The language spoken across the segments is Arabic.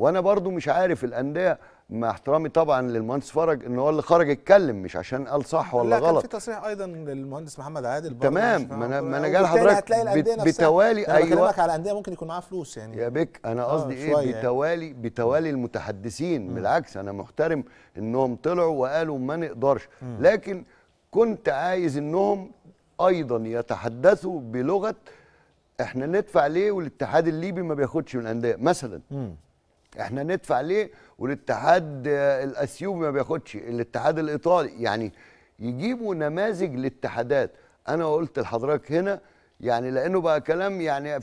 وانا برضو مش عارف الانديه مع احترامي طبعا للمهندس فرج ان هو اللي خرج اتكلم مش عشان قال صح ولا لا غلط لا كان في تصريح ايضا للمهندس محمد عادل تمام ما انا ما انا جاي لحضرتك بتوالي انا ايوه بكلمك على انديه ممكن يكون معاها فلوس يعني يا بك انا آه، قصدي آه ايه بتوالي يعني. بتوالي المتحدثين م. بالعكس انا محترم انهم طلعوا وقالوا ما نقدرش م. لكن كنت عايز انهم ايضا يتحدثوا بلغه احنا ندفع ليه والاتحاد الليبي ما بياخدش من الانديه مثلا م. احنا ندفع ليه والاتحاد الاثيوبي ما بياخدش الاتحاد الايطالي يعني يجيبوا نماذج لاتحادات انا قلت لحضرتك هنا يعني لانه بقى كلام يعني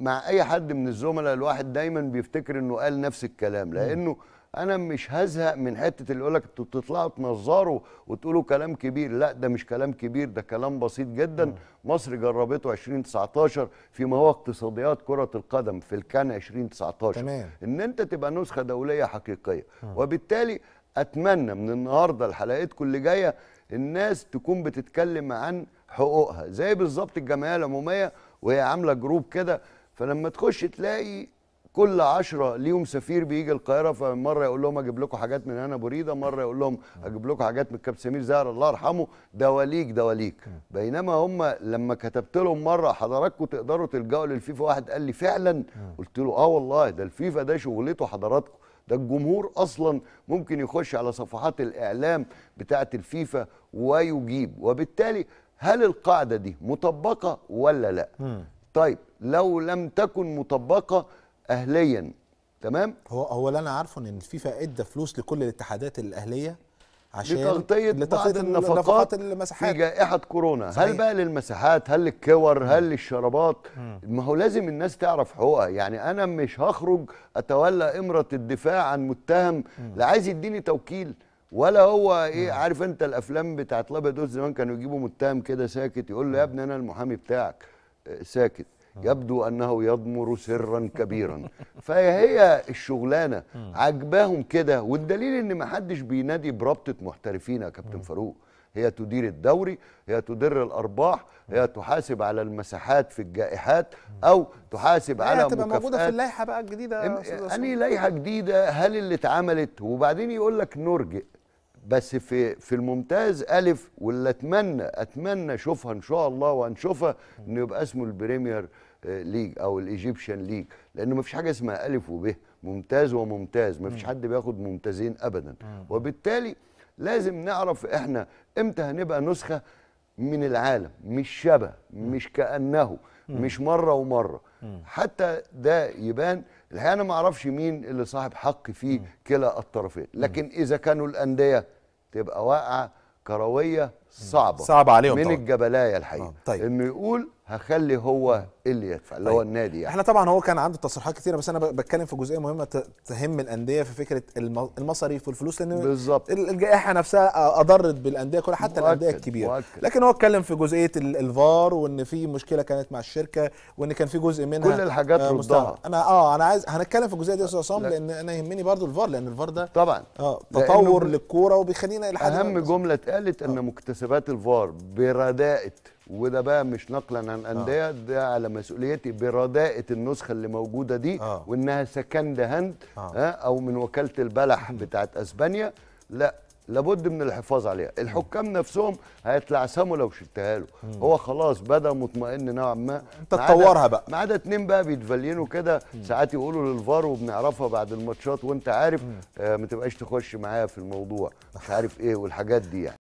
مع اي حد من الزملاء الواحد دايما بيفتكر انه قال نفس الكلام لانه م. انا مش هزهق من حته اللي يقول لك انتوا بتطلعوا تنظروا وتقولوا كلام كبير لا ده مش كلام كبير ده كلام بسيط جدا م. مصر جربته 2019 فيما هو اقتصاديات كره القدم في الكان 2019 تمام. ان انت تبقى نسخه دوليه حقيقيه م. وبالتالي اتمنى من النهارده لحلقتكم اللي جايه الناس تكون بتتكلم عن حقوقها زي بالظبط الجمعيه العموميه وهي عامله جروب كده فلما تخش تلاقي كل عشرة ليهم سفير بيجي القاهره فمره يقول لهم اجيب لكم حاجات من هنا بريده مره يقول لهم اجيب لكم حاجات من الكابتن سمير زهر الله يرحمه دواليك دواليك بينما هم لما كتبت لهم مره حضراتكم تقدروا تلجأوا للفيفا واحد قال لي فعلا قلت له اه والله ده الفيفا ده شغلته حضراتكم ده الجمهور اصلا ممكن يخش على صفحات الاعلام بتاعه الفيفا ويجيب وبالتالي هل القاعده دي مطبقه ولا لا طيب لو لم تكن مطبقه اهليا تمام هو هو اللي انا عارفه ان الفيفا ادى فلوس لكل الاتحادات الاهليه عشان لتغطيه بعض النفقات المساحات في جائحه كورونا صحيح. هل بقى للمساحات هل للكور هل للشرابات ما هو لازم الناس تعرف حقوقها يعني انا مش هخرج اتولى امره الدفاع عن متهم لا عايز يديني توكيل ولا هو ايه عارف انت الافلام بتاعت الابيض زمان كانوا يجيبوا متهم كده ساكت يقول له يا ابني انا المحامي بتاعك آه، ساكت آه. يبدو انه يضمر سرا كبيرا فهي الشغلانه آه. عجباهم كده والدليل ان ما حدش بينادي برابطه محترفين يا كابتن آه. فاروق هي تدير الدوري هي تدر الارباح هي تحاسب على المساحات في الجائحات او تحاسب على هتبقى موجوده في اللائحه بقى الجديده يعني لائحه جديده هل اللي اتعملت وبعدين يقول لك نرجئ بس في في الممتاز الف واللي اتمنى اتمنى اشوفها ان شاء الله وهنشوفها انه يبقى اسمه البريمير ليج او الايجيبشن ليج لانه ما فيش حاجه اسمها الف وب ممتاز وممتاز ما فيش حد بياخد ممتازين ابدا وبالتالي لازم نعرف احنا امتى هنبقى نسخه من العالم مش شبه مش كانه مش مره ومره حتى ده يبان الحقيقه انا ما اعرفش مين اللي صاحب حق في كلا الطرفين لكن اذا كانوا الانديه تبقى واقعه كرويه صعبه صعبه عليهم من طبعا. الجبلايه الحقيقه آه، طيب. انه يقول هخلي هو اللي يدفع اللي هو طيب. النادي يعني احنا طبعا هو كان عنده تصريحات كثيره بس انا بتكلم في جزئيه مهمه تهم الانديه في فكره المصاريف والفلوس لان بالظبط الجائحه نفسها اضرت بالانديه كلها حتى مؤكد الانديه الكبيره مؤكد لكن هو اتكلم في جزئيه الفار وان في مشكله كانت مع الشركه وان كان في جزء منها كل الحاجات آه ردها انا اه انا عايز هنتكلم في الجزئيه دي يا استاذ عصام لان انا يهمني برضو الفار لان الفار ده طبعا اه تطور للكوره وبيخلينا الى اهم جمله اتقالت ان آه. مكتسبات الفار برداءه وده بقى مش نقلا عن آه. انديه آه. ده على مسؤوليتي برداءه النسخه اللي موجوده دي آه. وانها سكند هاند آه. آه او من وكاله البلح بتاعت اسبانيا لا لابد من الحفاظ عليها الحكام نفسهم هيتلعثموا لو شلتها له هو خلاص بدا مطمئن نوعا ما انت تطورها بقى ما عدا اتنين بقى بيتفلينوا كده ساعات يقولوا للفار وبنعرفها بعد الماتشات وانت عارف آه ما تبقاش تخش معايا في الموضوع مش عارف ايه والحاجات دي يعني